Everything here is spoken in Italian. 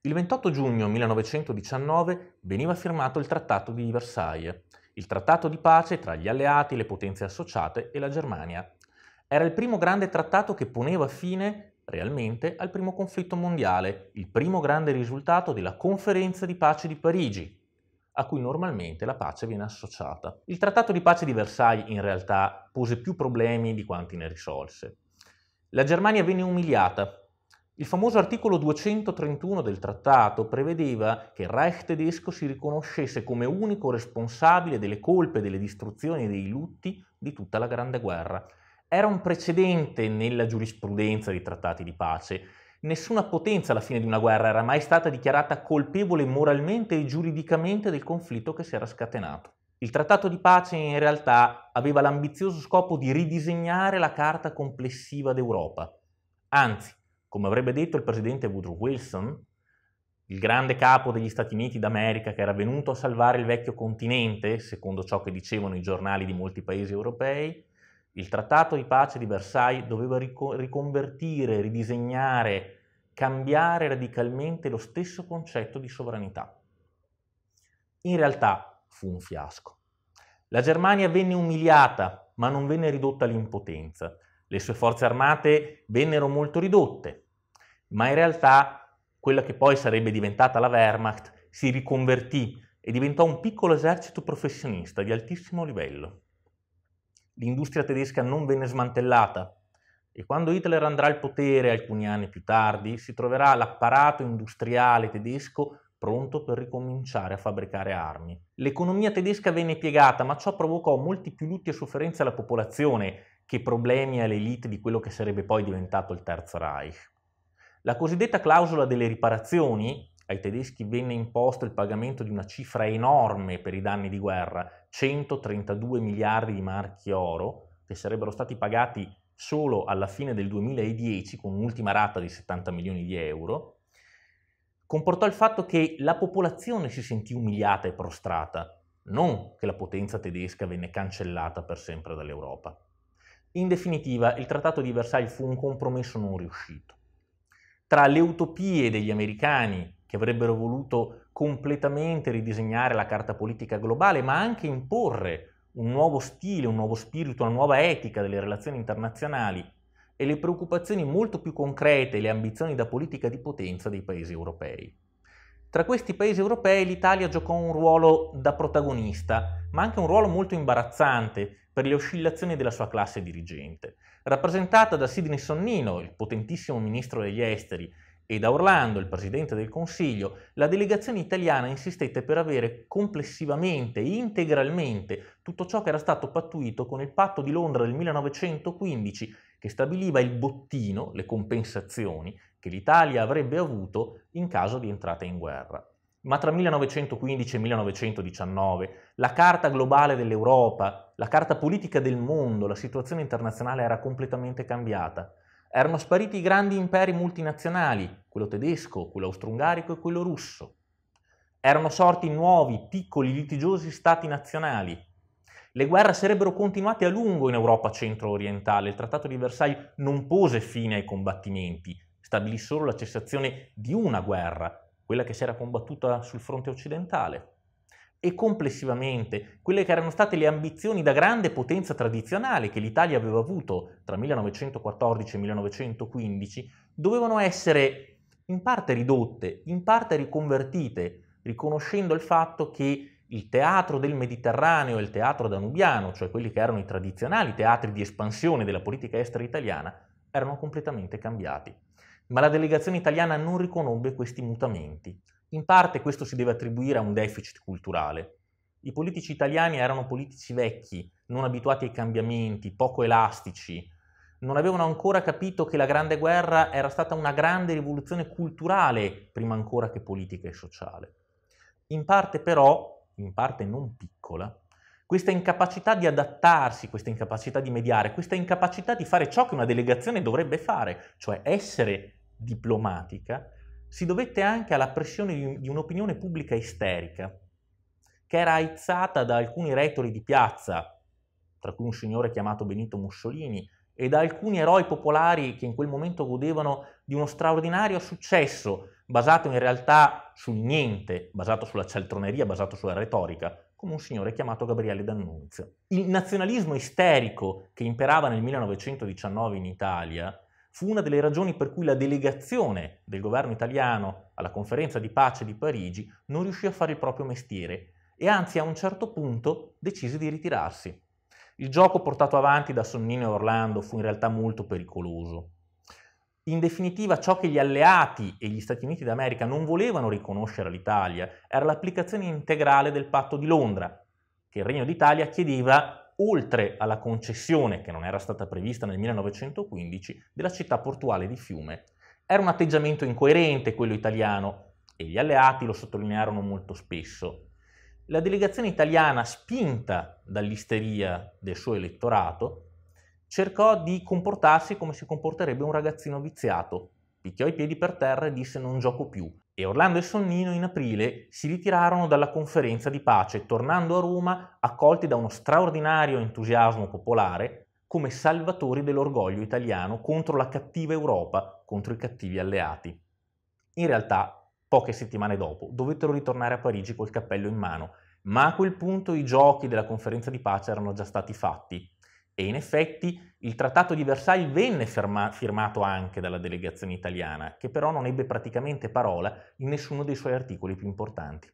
Il 28 giugno 1919 veniva firmato il Trattato di Versailles, il trattato di pace tra gli alleati, le potenze associate e la Germania. Era il primo grande trattato che poneva fine realmente al primo conflitto mondiale, il primo grande risultato della conferenza di pace di Parigi, a cui normalmente la pace viene associata. Il trattato di pace di Versailles in realtà pose più problemi di quanti ne risolse. La Germania venne umiliata. Il famoso articolo 231 del trattato prevedeva che il Reich tedesco si riconoscesse come unico responsabile delle colpe, delle distruzioni e dei lutti di tutta la Grande Guerra. Era un precedente nella giurisprudenza dei trattati di pace. Nessuna potenza alla fine di una guerra era mai stata dichiarata colpevole moralmente e giuridicamente del conflitto che si era scatenato. Il trattato di pace in realtà aveva l'ambizioso scopo di ridisegnare la carta complessiva d'Europa. Anzi, come avrebbe detto il presidente Woodrow Wilson, il grande capo degli Stati Uniti d'America che era venuto a salvare il vecchio continente, secondo ciò che dicevano i giornali di molti paesi europei, il trattato di pace di Versailles doveva riconvertire, ridisegnare, cambiare radicalmente lo stesso concetto di sovranità. In realtà fu un fiasco. La Germania venne umiliata, ma non venne ridotta all'impotenza. Le sue forze armate vennero molto ridotte, ma in realtà quella che poi sarebbe diventata la Wehrmacht si riconvertì e diventò un piccolo esercito professionista di altissimo livello. L'industria tedesca non venne smantellata e quando Hitler andrà al potere alcuni anni più tardi si troverà l'apparato industriale tedesco pronto per ricominciare a fabbricare armi. L'economia tedesca venne piegata, ma ciò provocò molti più lutti e sofferenze alla popolazione che problemi all'elite di quello che sarebbe poi diventato il Terzo Reich. La cosiddetta clausola delle riparazioni, ai tedeschi venne imposto il pagamento di una cifra enorme per i danni di guerra, 132 miliardi di marchi oro, che sarebbero stati pagati solo alla fine del 2010 con un'ultima rata di 70 milioni di euro, comportò il fatto che la popolazione si sentì umiliata e prostrata, non che la potenza tedesca venne cancellata per sempre dall'Europa. In definitiva, il Trattato di Versailles fu un compromesso non riuscito. Tra le utopie degli americani, che avrebbero voluto completamente ridisegnare la carta politica globale, ma anche imporre un nuovo stile, un nuovo spirito, una nuova etica delle relazioni internazionali, e le preoccupazioni molto più concrete e le ambizioni da politica di potenza dei paesi europei. Tra questi paesi europei l'Italia giocò un ruolo da protagonista, ma anche un ruolo molto imbarazzante per le oscillazioni della sua classe dirigente, rappresentata da Sidney Sonnino, il potentissimo ministro degli esteri, e da Orlando, il presidente del Consiglio, la delegazione italiana insistette per avere complessivamente e integralmente tutto ciò che era stato pattuito con il patto di Londra del 1915 che stabiliva il bottino, le compensazioni, che l'Italia avrebbe avuto in caso di entrata in guerra. Ma tra 1915 e 1919 la Carta globale dell'Europa, la Carta politica del mondo, la situazione internazionale era completamente cambiata. Erano spariti i grandi imperi multinazionali, quello tedesco, quello austro-ungarico e quello russo. Erano sorti nuovi, piccoli, litigiosi stati nazionali, le guerre sarebbero continuate a lungo in Europa centro-orientale, il Trattato di Versailles non pose fine ai combattimenti, stabilì solo la cessazione di una guerra, quella che si era combattuta sul fronte occidentale. E complessivamente, quelle che erano state le ambizioni da grande potenza tradizionale che l'Italia aveva avuto tra 1914 e 1915, dovevano essere in parte ridotte, in parte riconvertite, riconoscendo il fatto che il teatro del Mediterraneo e il teatro danubiano, cioè quelli che erano i tradizionali teatri di espansione della politica estera italiana, erano completamente cambiati. Ma la delegazione italiana non riconobbe questi mutamenti. In parte questo si deve attribuire a un deficit culturale. I politici italiani erano politici vecchi, non abituati ai cambiamenti, poco elastici, non avevano ancora capito che la Grande Guerra era stata una grande rivoluzione culturale, prima ancora che politica e sociale. In parte però in parte non piccola, questa incapacità di adattarsi, questa incapacità di mediare, questa incapacità di fare ciò che una delegazione dovrebbe fare, cioè essere diplomatica, si dovette anche alla pressione di un'opinione pubblica isterica, che era aizzata da alcuni retori di piazza, tra cui un signore chiamato Benito Mussolini, e da alcuni eroi popolari che in quel momento godevano di uno straordinario successo, basato in realtà sul niente, basato sulla cialtroneria, basato sulla retorica, come un signore chiamato Gabriele D'Annunzio. Il nazionalismo isterico che imperava nel 1919 in Italia fu una delle ragioni per cui la delegazione del governo italiano alla conferenza di pace di Parigi non riuscì a fare il proprio mestiere e anzi a un certo punto decise di ritirarsi. Il gioco portato avanti da Sonnino e Orlando fu in realtà molto pericoloso. In definitiva, ciò che gli alleati e gli Stati Uniti d'America non volevano riconoscere all'Italia era l'applicazione integrale del patto di Londra, che il Regno d'Italia chiedeva oltre alla concessione, che non era stata prevista nel 1915, della città portuale di Fiume. Era un atteggiamento incoerente quello italiano e gli alleati lo sottolinearono molto spesso la delegazione italiana, spinta dall'isteria del suo elettorato, cercò di comportarsi come si comporterebbe un ragazzino viziato. Picchiò i piedi per terra e disse non gioco più. E Orlando e Sonnino in aprile si ritirarono dalla conferenza di pace, tornando a Roma accolti da uno straordinario entusiasmo popolare come salvatori dell'orgoglio italiano contro la cattiva Europa, contro i cattivi alleati. In realtà poche settimane dopo dovettero ritornare a Parigi col cappello in mano, ma a quel punto i giochi della conferenza di pace erano già stati fatti e in effetti il trattato di Versailles venne ferma- firmato anche dalla delegazione italiana, che però non ebbe praticamente parola in nessuno dei suoi articoli più importanti.